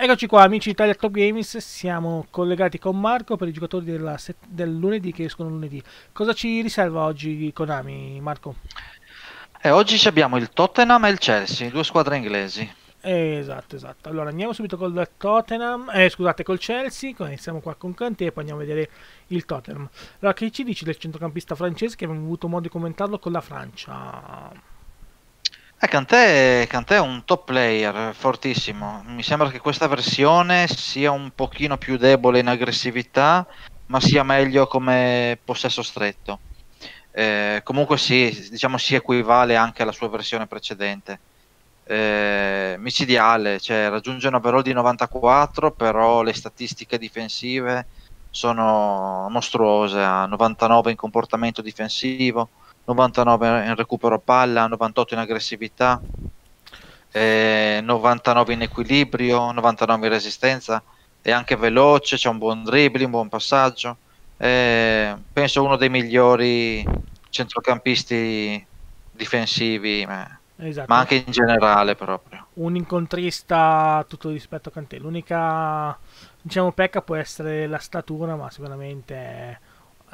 Eccoci qua amici di Italia Top Games, siamo collegati con Marco per i giocatori del lunedì che escono lunedì. Cosa ci riserva oggi Konami, Marco? Eh, oggi abbiamo il Tottenham e il Chelsea, due squadre inglesi. Eh, esatto, esatto. Allora andiamo subito col Tottenham, eh, scusate, col Chelsea, siamo qua con Kanté e poi andiamo a vedere il Tottenham. Allora, che ci dici del centrocampista francese che abbiamo avuto modo di commentarlo con la Francia? Eh, Kanté, Kanté, è un top player fortissimo. Mi sembra che questa versione sia un pochino più debole in aggressività, ma sia meglio come possesso stretto. Eh, comunque sì, diciamo si equivale anche alla sua versione precedente. Eh, micidiale, cioè raggiunge un overall di 94, però le statistiche difensive sono mostruose, ha 99 in comportamento difensivo, 99 in recupero palla, 98 in aggressività, eh, 99 in equilibrio, 99 in resistenza, è anche veloce, c'è un buon dribbling, un buon passaggio, eh, penso uno dei migliori centrocampisti difensivi, ma, esatto. ma anche in generale proprio. Un incontrista tutto rispetto a Cantè, l'unica diciamo pecca può essere la statura, ma sicuramente... È,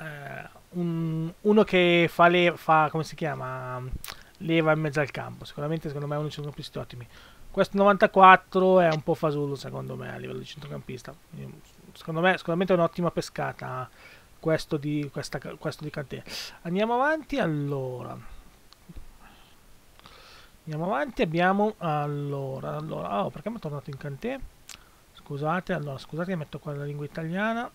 eh uno che fa, le, fa come si chiama? Leva in mezzo al campo. Sicuramente, secondo me, è uno dei centrocampisti ottimi. Questo 94 è un po' fasullo, secondo me, a livello di centrocampista. Secondo me, sicuramente è un'ottima pescata. Questo di, questa, questo di Cantè. Andiamo avanti, allora. Andiamo avanti, abbiamo... Allora, allora... Oh, perché mi è tornato in Cantè? Scusate, allora, scusate metto qua la lingua italiana.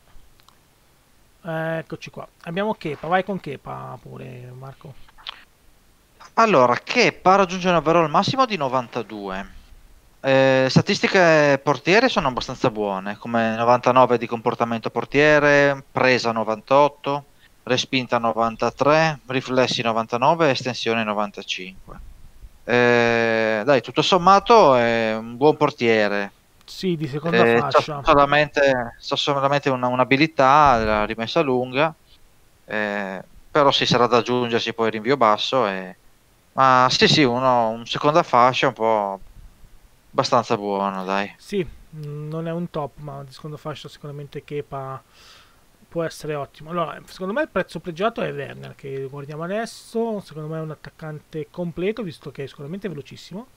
Eccoci qua. Abbiamo Kepa, vai con Kepa pure Marco. Allora, Kepa raggiunge un overall massimo di 92. Eh, statistiche portiere sono abbastanza buone, come 99 di comportamento portiere, presa 98, respinta 93, riflessi 99, estensione 95. Eh, dai, tutto sommato è un buon portiere, sì, di seconda eh, fascia. C'ho solamente, c'ho solamente una, un'abilità, la rimessa lunga, eh, però si sarà da aggiungersi poi il rinvio basso. E... Ma sì, sì, uno, un seconda fascia un po' abbastanza buono, dai. Sì, mm, non è un top, ma di seconda fascia sicuramente Kepa può essere ottimo. Allora, secondo me il prezzo pregiato è Werner, che guardiamo adesso. Secondo me è un attaccante completo, visto che è sicuramente velocissimo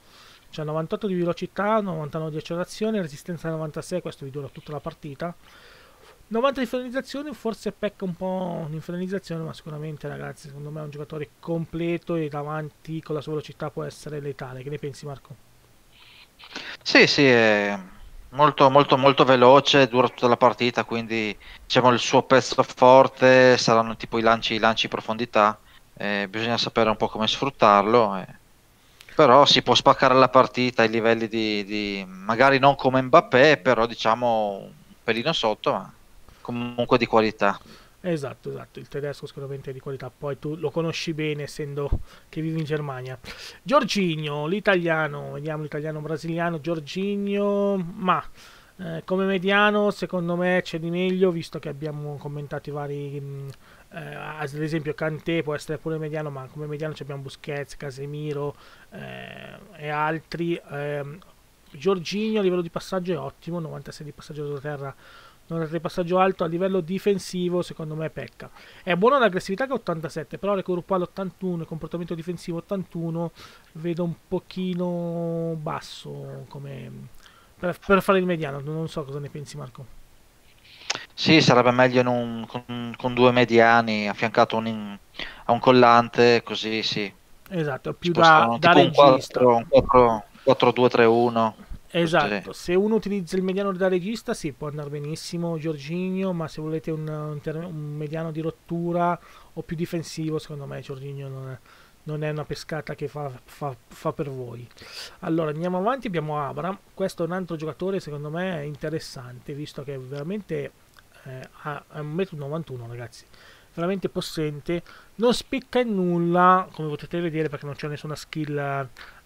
cioè 98 di velocità, 99 di accelerazione, resistenza 96, questo vi dura tutta la partita. 90 di finalizzazione, forse pecca un po' di finalizzazione, ma sicuramente ragazzi, secondo me è un giocatore completo e davanti con la sua velocità può essere letale. Che ne pensi Marco? Sì, sì, è molto molto molto veloce, dura tutta la partita, quindi diciamo il suo pezzo forte saranno tipo i lanci, i lanci in profondità, eh, bisogna sapere un po' come sfruttarlo. Eh però si può spaccare la partita ai livelli di, di magari non come Mbappé, però diciamo un pelino sotto, ma comunque di qualità. Esatto, esatto, il tedesco sicuramente è di qualità, poi tu lo conosci bene essendo che vivi in Germania. Giorginio, l'italiano, vediamo l'italiano brasiliano, Giorginio, ma eh, come mediano secondo me c'è di meglio, visto che abbiamo commentato i vari mh, eh, ad esempio Kanté può essere pure mediano, ma come mediano abbiamo Busquets, Casemiro eh, e altri. Eh, Giorginio a livello di passaggio è ottimo, 96 di passaggio da terra, 93 di passaggio alto, a livello difensivo secondo me pecca. È buono l'aggressività che 87, però recupero palla 81, comportamento difensivo 81, vedo un pochino basso come per, per fare il mediano, non so cosa ne pensi Marco. Sì, sarebbe meglio un, con, con, due mediani affiancato un in, a un collante, così sì. Esatto, più da, da un 4, 4, 2, 3, 1. Esatto, così. se uno utilizza il mediano da regista sì, può andare benissimo Giorginio, ma se volete un, un, mediano di rottura o più difensivo, secondo me Giorginio non è, non è una pescata che fa, fa, fa, per voi. Allora andiamo avanti, abbiamo Abram, questo è un altro giocatore secondo me interessante, visto che veramente eh, a, a 1,91 m ragazzi veramente possente non spicca in nulla come potete vedere perché non c'è nessuna skill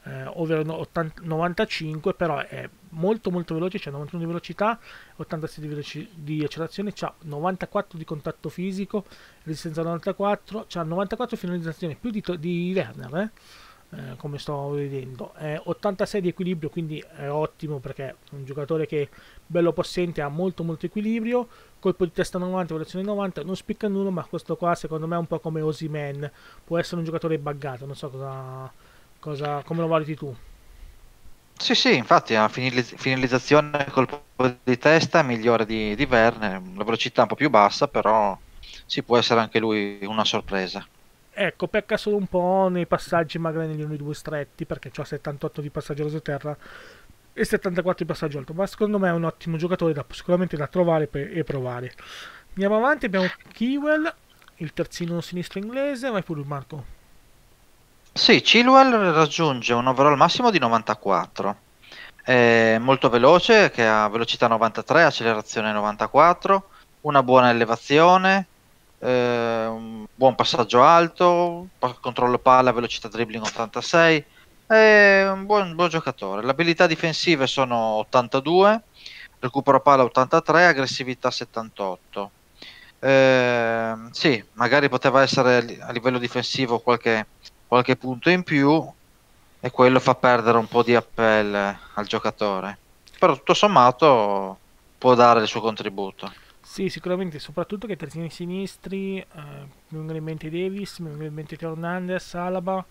eh, over 80, 95 però è molto molto veloce c'è 91 di velocità 86 di, veloci, di accelerazione c'ha 94 di contatto fisico resistenza 94 c'ha 94 finalizzazione più di, di Werner eh? Eh, come stavo vedendo. Eh, 86 di equilibrio, quindi è ottimo perché è un giocatore che bello possente, ha molto molto equilibrio, colpo di testa 90, evoluzione 90, non spicca nulla, ma questo qua secondo me è un po' come Osimen, può essere un giocatore buggato, non so cosa, cosa, come lo valuti tu. Sì, sì, infatti la finalizzazione colpo di testa è migliore di, di Verne, la velocità è un po' più bassa, però ci può essere anche lui una sorpresa ecco, pecca solo un po' nei passaggi, magari negli 1-2 stretti, perché ha 78 di passaggio raso terra e 74 di passaggio alto. Ma secondo me è un ottimo giocatore, da, sicuramente da trovare e provare. Andiamo avanti, abbiamo Kiwell, il terzino sinistro inglese. Vai pure, Marco. Sì, Chilwell raggiunge un overall massimo di 94. È molto veloce, che ha velocità 93, accelerazione 94, una buona elevazione eh, un buon passaggio alto, controllo palla, velocità dribbling 86, è un buon, buon giocatore. Le abilità difensive sono 82, recupero palla 83, aggressività 78. Eh, sì, magari poteva essere a livello difensivo qualche, qualche punto in più e quello fa perdere un po' di appello al giocatore. Però tutto sommato può dare il suo contributo. Sì, sicuramente, soprattutto che terzini sinistri, eh, mi vengono in mente Davis, mi vengono in mente Hernandez, Alaba,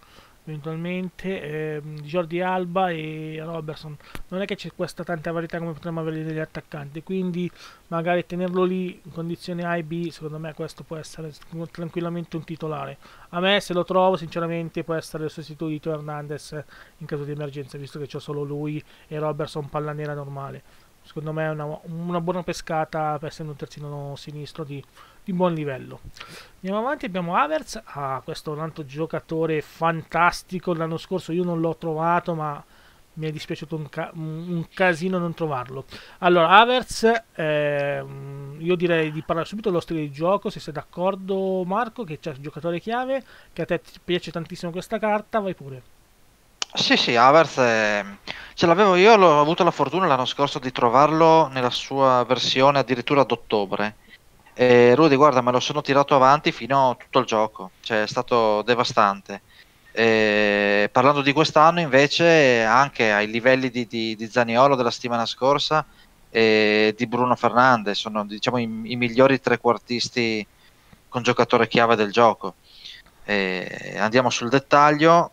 eventualmente, eh, Jordi Alba e Robertson. Non è che c'è questa tanta varietà come potremmo avere degli attaccanti, quindi magari tenerlo lì in condizione A e B, secondo me questo può essere tranquillamente un titolare. A me se lo trovo sinceramente può essere sostituito Hernandez in caso di emergenza, visto che c'ho solo lui e Robertson palla nera normale secondo me è una, una, buona pescata per essere un terzino sinistro di, di buon livello. Andiamo avanti, abbiamo Havertz, ah, questo è un altro giocatore fantastico, l'anno scorso io non l'ho trovato ma mi è dispiaciuto un, ca un casino non trovarlo. Allora, Havertz, eh, io direi di parlare subito dello stile di gioco, se sei d'accordo Marco, che c'è il giocatore chiave, che a te piace tantissimo questa carta, vai pure. Sì, sì, Havertz è- ce l'avevo io, l'ho- ho avuto la fortuna l'anno scorso di trovarlo nella sua versione addirittura ad ottobre. E Rudy, guarda, me lo sono tirato avanti fino a tutto il gioco, cioè è stato devastante. E parlando di quest'anno, invece, anche ai livelli di, di, di Zaniolo della settimana scorsa e di Bruno Fernandez, sono diciamo, i, i migliori trequartisti con giocatore chiave del gioco. E andiamo sul dettaglio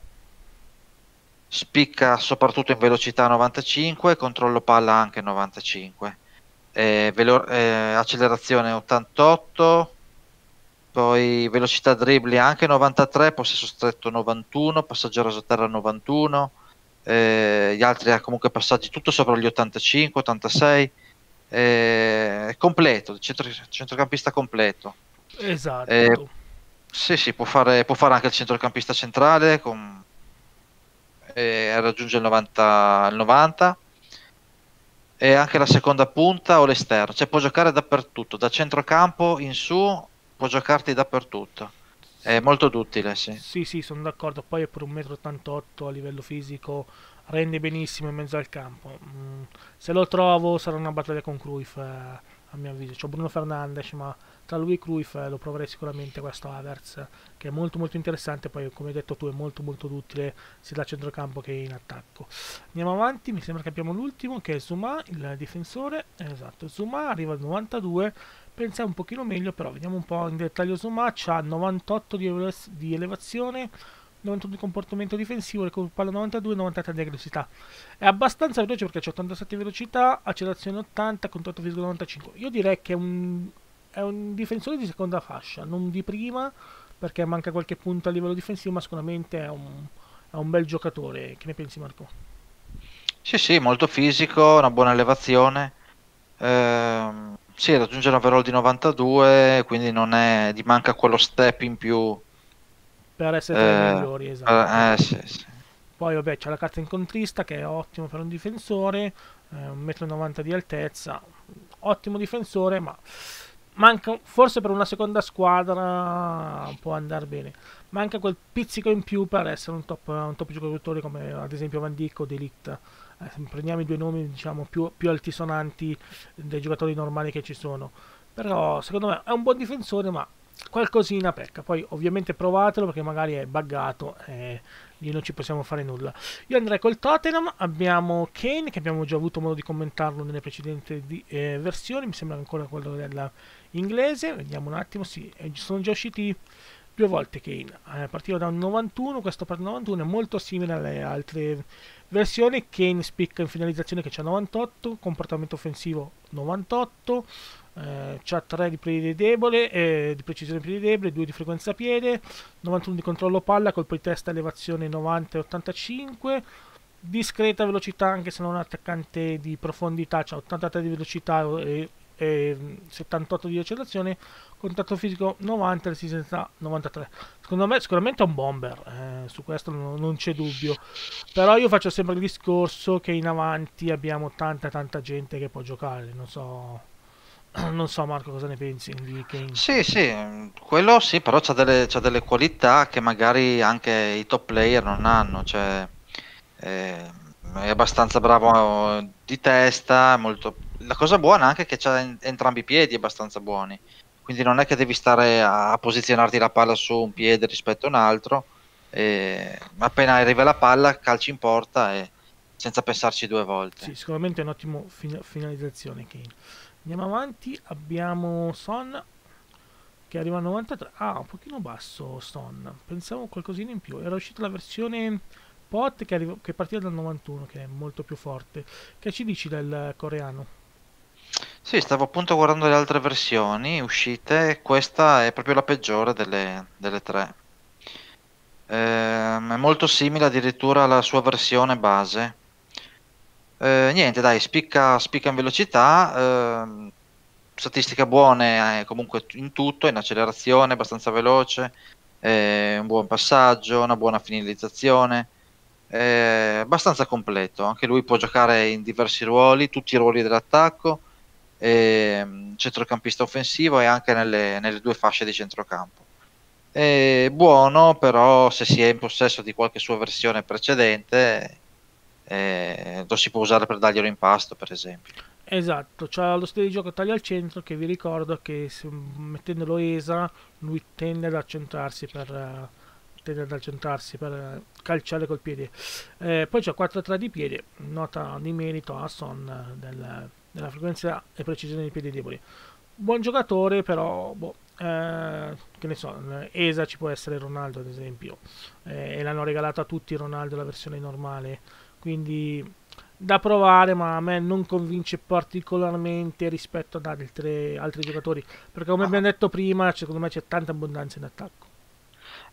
spicca soprattutto in velocità 95, controllo palla anche 95, eh, velo- eh, accelerazione 88, poi velocità dribbli anche 93, possesso stretto 91, passaggio a raso terra 91, eh, gli altri ha eh, comunque passaggi tutto sopra gli 85, 86, eh, completo, centro- centrocampista completo. Esatto. Eh, sì, sì, può fare, può fare anche il centrocampista centrale con e raggiunge il 90, il 90 e anche la seconda punta o l'esterno, cioè può giocare dappertutto, da centrocampo in su può giocarti dappertutto. È molto duttile, sì. Sì, sì, sono d'accordo, poi è per metro 88 a livello fisico, rende benissimo in mezzo al campo. Mm, se lo trovo sarà una battaglia con Cruyff. Eh a mio avviso. C'ho Bruno Fernandes, ma tra lui e Cruyff eh, lo proverei sicuramente questo Havertz, che è molto molto interessante, poi come hai detto tu è molto molto utile sia da centrocampo che in attacco. Andiamo avanti, mi sembra che abbiamo l'ultimo, che è Zuma, il difensore, esatto, Zuma arriva al 92, pensa un pochino meglio, però vediamo un po' in dettaglio Zuma, ha 98 di, elevazione, 90 di comportamento difensivo, recupera 92 93 di aggressività. È abbastanza veloce perché c'è 87 di velocità, accelerazione 80 con 8,95. Io direi che è un, è un difensore di seconda fascia, non di prima, perché manca qualche punto a livello difensivo, ma sicuramente è un, è un bel giocatore. Che ne pensi Marco? Sì, sì, molto fisico, una buona elevazione. Ehm, sì, raggiunge un overall di 92, quindi non è, gli manca quello step in più per essere tra i eh, migliori, esatto. Eh, sì, sì. Poi vabbè c'è la carta incontrista che è ottimo per un difensore, 1,90 eh, m di altezza, ottimo difensore, ma manca, forse per una seconda squadra può andare bene. Manca quel pizzico in più per essere un top, un top giocatore come ad esempio Van Dijk o Delict. Eh, prendiamo i due nomi diciamo, più, più altisonanti dei giocatori normali che ci sono. Però secondo me è un buon difensore, ma qualcosina pecca. Poi ovviamente provatelo perché magari è buggato e lì non ci possiamo fare nulla. Io andrei col Tottenham, abbiamo Kane che abbiamo già avuto modo di commentarlo nelle precedenti di, eh, versioni, mi sembra ancora quello dell'inglese, vediamo un attimo, sì, eh, sono già usciti due volte Kane, eh, partiva da un 91, questo per 91 è molto simile alle altre Versione Kane spicca in finalizzazione che c'ha 98, comportamento offensivo 98, eh, c'ha 3 di piede debole, eh, di precisione piede debole, 2 di frequenza piede, 91 di controllo palla, colpo di testa elevazione 90 e 85, discreta velocità anche se non attaccante di profondità, c'ha 83 di velocità e, e 78 mm, di accelerazione, contatto fisico 90, resistenza 93. Secondo me sicuramente è un bomber, eh, su questo non, non c'è dubbio. Però io faccio sempre il discorso che in avanti abbiamo tanta tanta gente che può giocare, non so... Non so Marco cosa ne pensi di Kane. Sì, sì, quello sì, però c'ha delle, c'ha delle qualità che magari anche i top player non hanno, cioè ehm, è abbastanza bravo di testa, molto... la cosa buona anche è che ha entrambi i piedi abbastanza buoni, quindi non è che devi stare a posizionarti la palla su un piede rispetto a un altro, ma appena arriva la palla calci in porta e senza pensarci due volte. Sì, sicuramente è un'ottima fin- finalizzazione Kane. Andiamo avanti, abbiamo Son che arriva a 93, ah un pochino basso Son, pensavo qualcosina in più, era uscita la versione pot che, arriva, che partiva dal 91 che è molto più forte, che ci dici del coreano? Sì, stavo appunto guardando le altre versioni uscite e questa è proprio la peggiore delle, delle tre. Ehm, è molto simile addirittura alla sua versione base. Ehm, niente, dai, spicca, spicca in velocità, ehm, statistiche buone eh, comunque in tutto, in accelerazione abbastanza veloce, eh, un buon passaggio, una buona finalizzazione. Eh, abbastanza completo, anche lui può giocare in diversi ruoli, tutti i ruoli dell'attacco eh, centrocampista offensivo e anche nelle, nelle due fasce di centrocampo. È buono, però se si è in possesso di qualche sua versione precedente, eh, lo si può usare per darglielo in pasto, per esempio. Esatto, c'ha lo stile di gioco taglio al centro che vi ricordo che se, mettendolo ESA lui tende ad accentrarsi per, tende ad accentrarsi per calciare col piede. Eh, poi c'è 4-3 di piede, nota di merito a Son del, nella frequenza e precisione dei piedi deboli. Buon giocatore, però, boh, eh, che ne so, ESA ci può essere Ronaldo ad esempio, eh, e l'hanno regalato a tutti Ronaldo la versione normale, quindi da provare, ma a me non convince particolarmente rispetto ad altri, altri giocatori, perché come ah. abbiamo detto prima, secondo me c'è tanta abbondanza in attacco.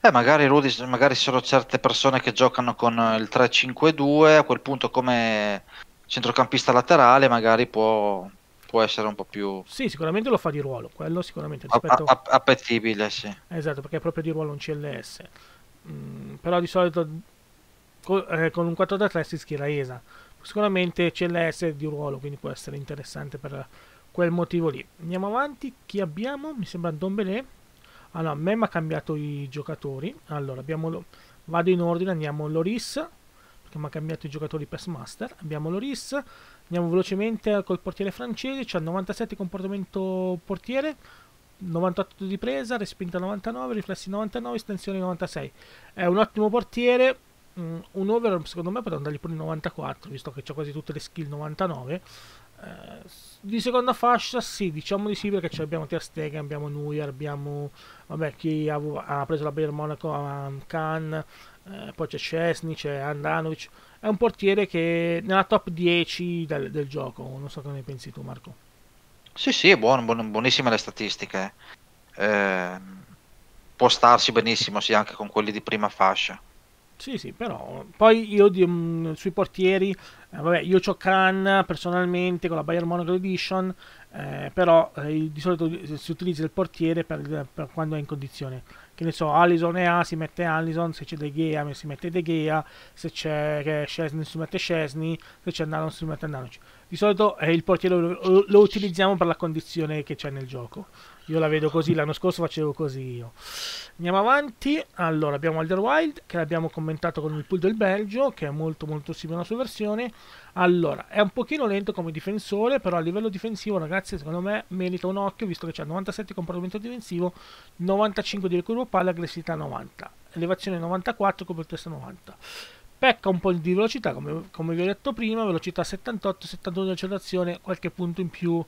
Eh, magari, Rudy, magari sono certe persone che giocano con il 3-5-2, a quel punto come centrocampista laterale magari può, può essere un po' più... Sì, sicuramente lo fa di ruolo, quello sicuramente rispetto... A, a, appetibile, sì. Esatto, perché è proprio di ruolo un CLS. Mm, però di solito co, eh, con un 4 da 3 si schiera ESA. Sicuramente CLS è di ruolo, quindi può essere interessante per quel motivo lì. Andiamo avanti, chi abbiamo? Mi sembra Don Dombele. Ah no, Mem ha cambiato i giocatori. Allora, abbiamo... Lo... Vado in ordine, andiamo Loris, che mi ha cambiato i giocatori per Smaster. Abbiamo Loris, andiamo velocemente col portiere francese, c'ha 97 comportamento portiere, 98 di presa, respinta 99, riflessi 99, estensione 96. È un ottimo portiere, mm, un over secondo me potrebbe andargli pure il 94, visto che c'ha quasi tutte le skill 99. Eh, di seconda fascia sì, diciamo di sì perché abbiamo Tiastega, abbiamo Neuer, abbiamo vabbè, chi ha, preso la Bayern Monaco, um, Khan, eh, poi c'è Cesni, c'è Andanovic, è un portiere che è nella top 10 del, del, gioco, non so cosa ne pensi tu Marco. Sì, sì, è buon, buon, buonissime le statistiche, eh, può starsi benissimo sì, anche con quelli di prima fascia. Sì, sì, però poi io di, mh, mm, sui portieri, eh, vabbè, io ho Khan personalmente con la Bayern Monaco Edition, eh, però eh, di solito si utilizza il portiere per, per, quando è in condizione che ne so Allison è A si mette Allison se c'è De Gea si mette De Gea se c'è Chesney si mette Chesney, se c'è Nanon si mette Nanon di solito eh, il portiere lo, lo, utilizziamo per la condizione che c'è nel gioco io la vedo così, l'anno scorso facevo così io. Andiamo avanti. Allora, abbiamo Wild che l'abbiamo commentato con il pool del Belgio, che è molto molto simile alla sua versione. Allora, è un pochino lento come difensore, però a livello difensivo, ragazzi, secondo me merita un occhio, visto che c'è 97 comportamento difensivo, 95 di recupero palla, aggressività 90, elevazione 94, copertura 90. Pecca un po' di velocità, come, come vi ho detto prima, velocità 78, 71 di accelerazione, qualche punto in più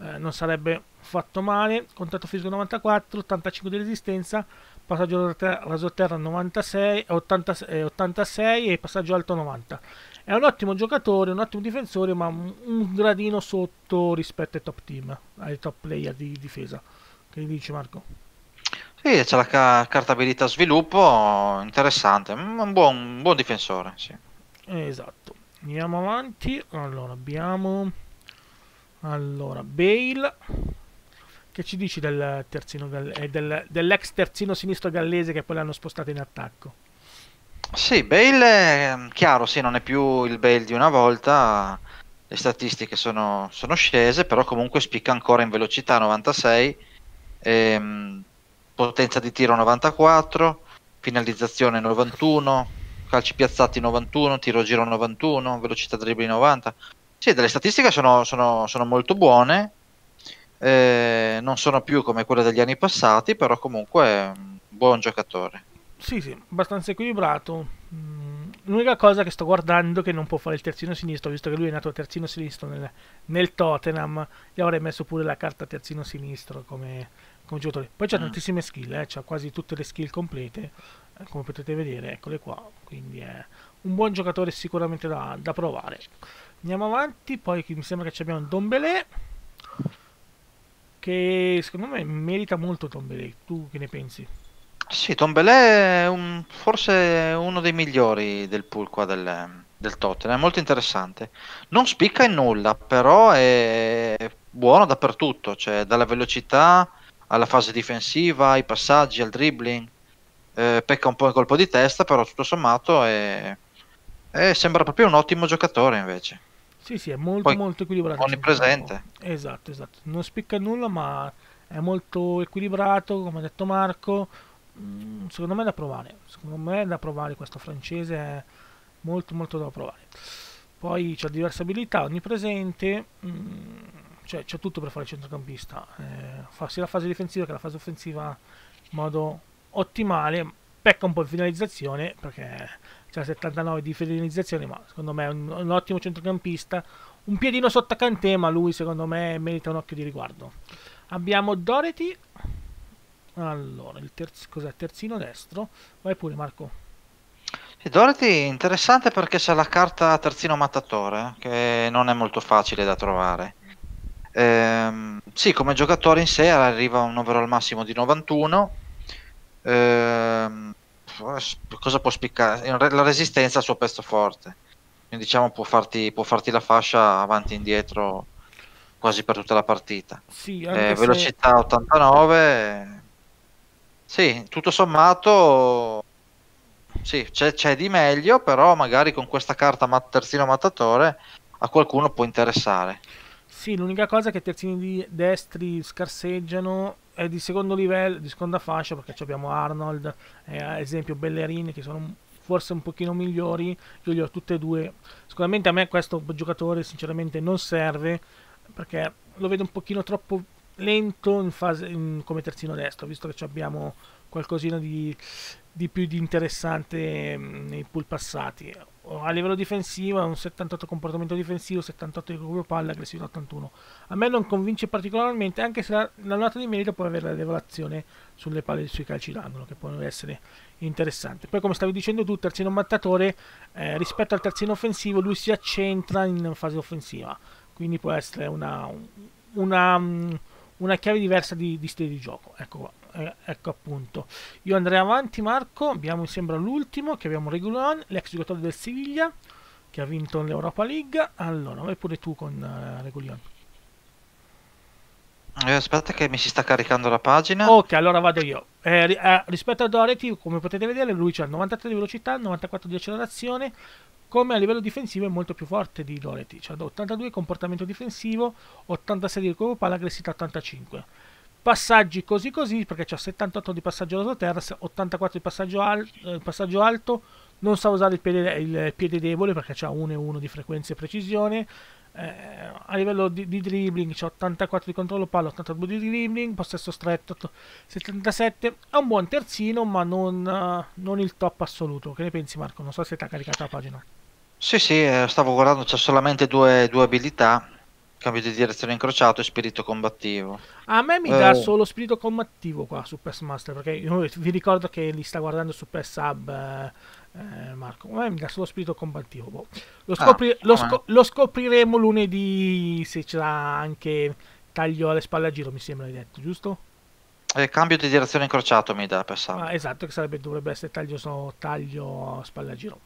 eh, non sarebbe fatto male. Contatto fisico 94, 85 di resistenza, passaggio rasoterra 96, 86, 86 e passaggio alto 90. È un ottimo giocatore, un ottimo difensore, ma un gradino sotto rispetto ai top team, ai top player di difesa. Che dici Marco? Sì, c'è la ca- carta abilità sviluppo, interessante, un buon, un buon difensore. Sì. Esatto, andiamo avanti. Allora abbiamo allora, Bale, che ci dici del terzino, del, eh, del, dell'ex terzino sinistro gallese che poi l'hanno spostato in attacco? Sì, Bale, ehm, chiaro, sì, non è più il Bale di una volta, le statistiche sono, sono scese, però comunque spicca ancora in velocità 96, ehm, potenza di tiro 94, finalizzazione 91, calci piazzati 91, tiro giro 91, velocità dribbling 90, sì, delle statistiche sono, sono, sono molto buone, eh, non sono più come quelle degli anni passati, però comunque è mm, un buon giocatore. Sì, sì, abbastanza equilibrato. Mm, l'unica cosa che sto guardando è che non può fare il terzino sinistro, visto che lui è nato terzino sinistro nel, nel Tottenham, gli avrei messo pure la carta terzino sinistro come, come giocatore. Poi c'ha mm. tantissime skill, eh, c'ha quasi tutte le skill complete, eh, come potete vedere, eccole qua. Quindi è un buon giocatore sicuramente da, da provare. Andiamo avanti, poi mi sembra che ci abbiamo Dombele. Che secondo me merita molto Tom Dombele. Tu che ne pensi? Sì, Tom Dombele è un, forse uno dei migliori del pool qua del, del Tottenham, è molto interessante. Non spicca in nulla, però è buono dappertutto, cioè dalla velocità alla fase difensiva, ai passaggi, al dribbling. Eh, pecca un po' il colpo di testa, però tutto sommato è... è sembra proprio un ottimo giocatore invece. Sì, sì, è molto Poi, molto equilibrato. Onnipresente. Esatto, esatto. Non spicca nulla, ma è molto equilibrato, come ha detto Marco. Mm, secondo me è da provare. Secondo me è da provare questo francese, è molto molto da provare. Poi c'ha diverse abilità, onnipresente, mm, cioè c'è tutto per fare il centrocampista. Eh, fa sia la fase difensiva che la fase offensiva in modo ottimale. Pecca un po' in finalizzazione perché cioè 79 di finalizzazioni, ma secondo me è un, un ottimo centrocampista. Un piedino sotto a Kanté, ma lui secondo me merita un occhio di riguardo. Abbiamo Dorothy. Allora, il terz- terzino destro. Vai pure Marco. E Dorothy interessante perché c'è la carta terzino mattatore, che non è molto facile da trovare. Ehm, sì, come giocatore in sé arriva a un overall massimo di 91. Ehm, cosa può spiccare? La resistenza al suo pezzo forte, quindi diciamo può farti, può farti la fascia avanti e indietro quasi per tutta la partita. Sì, eh, velocità 89, sì, tutto sommato sì, c'è, c'è, di meglio, però magari con questa carta mat- terzino mattatore a qualcuno può interessare. Sì, l'unica cosa è che i terzini destri scarseggiano è di secondo livello, di seconda fascia, perché abbiamo Arnold, eh, ad esempio Bellerin, che sono forse un pochino migliori, io li ho tutte e due. Sicuramente a me questo giocatore sinceramente non serve, perché lo vedo un pochino troppo lento in fase, in, come terzino destro, visto che abbiamo qualcosina di, di più di interessante mm, nei pool passati a livello difensivo è un 78 comportamento difensivo, 78 di recupero palla, aggressivo 81. A me non convince particolarmente, anche se la, nota di merito può avere la revelazione sulle palle sui calci d'angolo, che può essere interessante. Poi, come stavi dicendo tu, terzino mattatore, eh, rispetto al terzino offensivo, lui si accentra in fase offensiva, quindi può essere una, una, mm, una chiave diversa di, di stile di gioco. Ecco qua eh, ecco appunto io andrei avanti Marco abbiamo mi sembra l'ultimo che abbiamo Regulon l'ex giocatore del Siviglia che ha vinto l'Europa League allora vai pure tu con eh, Regulon eh, aspetta che mi si sta caricando la pagina ok allora vado io eh, eh, rispetto a Doherty come potete vedere lui c'ha 93 di velocità 94 di accelerazione come a livello difensivo è molto più forte di Doherty, cioè 82 comportamento difensivo, 86 di recupero palla, aggressività 85. Passaggi così così, perché ho 78 di passaggio terra 84 di passaggio, al, eh, passaggio alto, non sa usare il piede, il piede debole perché ha 1 e 1 di frequenza e precisione. Eh, a livello di, di dribbling c'è 84 di controllo palla, 82 di dribbling, possesso stretto 77. È un buon terzino, ma non, uh, non, il top assoluto. Che ne pensi, Marco? Non so se ti ha caricato la pagina. Sì, sì, eh, stavo guardando, c'ha solamente due, due abilità Cambio di direzione incrociato e spirito combattivo. A me mi eh. dà solo spirito combattivo qua su PS Master, perché io vi ricordo che li sta guardando su PS Hub eh, eh, Marco. A me mi dà solo spirito combattivo. Boh. Lo, ah, scopri ah, lo, sco lo, scopriremo lunedì se c'è anche taglio alle spalle a giro, mi sembra hai detto, giusto? Eh, cambio di direzione incrociato mi dà PES Hub. Ah, esatto, che sarebbe, dovrebbe essere taglio, so, taglio spalle a giro.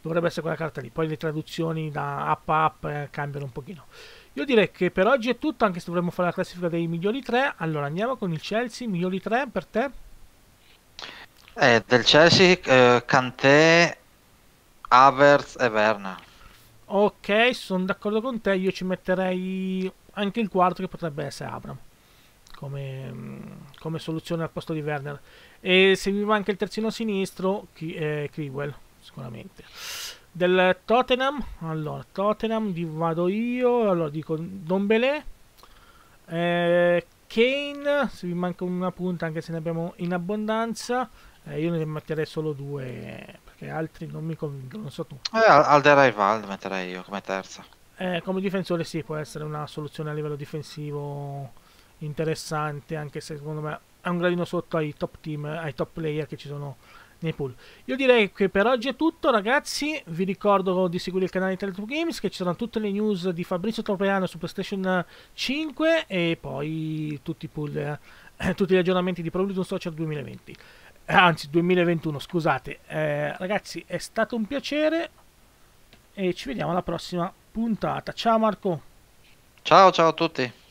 Dovrebbe essere quella carta lì. Poi le traduzioni da app a app eh, cambiano un pochino. Io direi che per oggi è tutto, anche se dovremmo fare la classifica dei migliori tre. Allora andiamo con il Chelsea, migliori tre per te? Eh, del Chelsea, eh, Kanté, Havertz e Werner. Ok, sono d'accordo con te, io ci metterei anche il quarto che potrebbe essere Abram come, come soluzione al posto di Werner. E se seguiva anche il terzino sinistro, chi, eh, sicuramente del Tottenham allora Tottenham vado io allora dico Dombele eh, Kane se vi manca una punta anche se ne abbiamo in abbondanza eh, io ne metterei solo due perché altri non mi convincono non so tu eh, Alderweireld metterei io come terza eh, come difensore sì può essere una soluzione a livello difensivo interessante anche se secondo me è un gradino sotto ai top team ai top player che ci sono nei pool. Io direi che per oggi è tutto, ragazzi. Vi ricordo di seguire il canale di Teletro Games, che ci saranno tutte le news di Fabrizio Tropeano su PlayStation 5 e poi tutti, pool, eh, tutti gli aggiornamenti di Problem Social 2020. Eh, anzi, 2021, scusate. Eh, ragazzi, è stato un piacere e ci vediamo alla prossima puntata. Ciao Marco. Ciao ciao a tutti.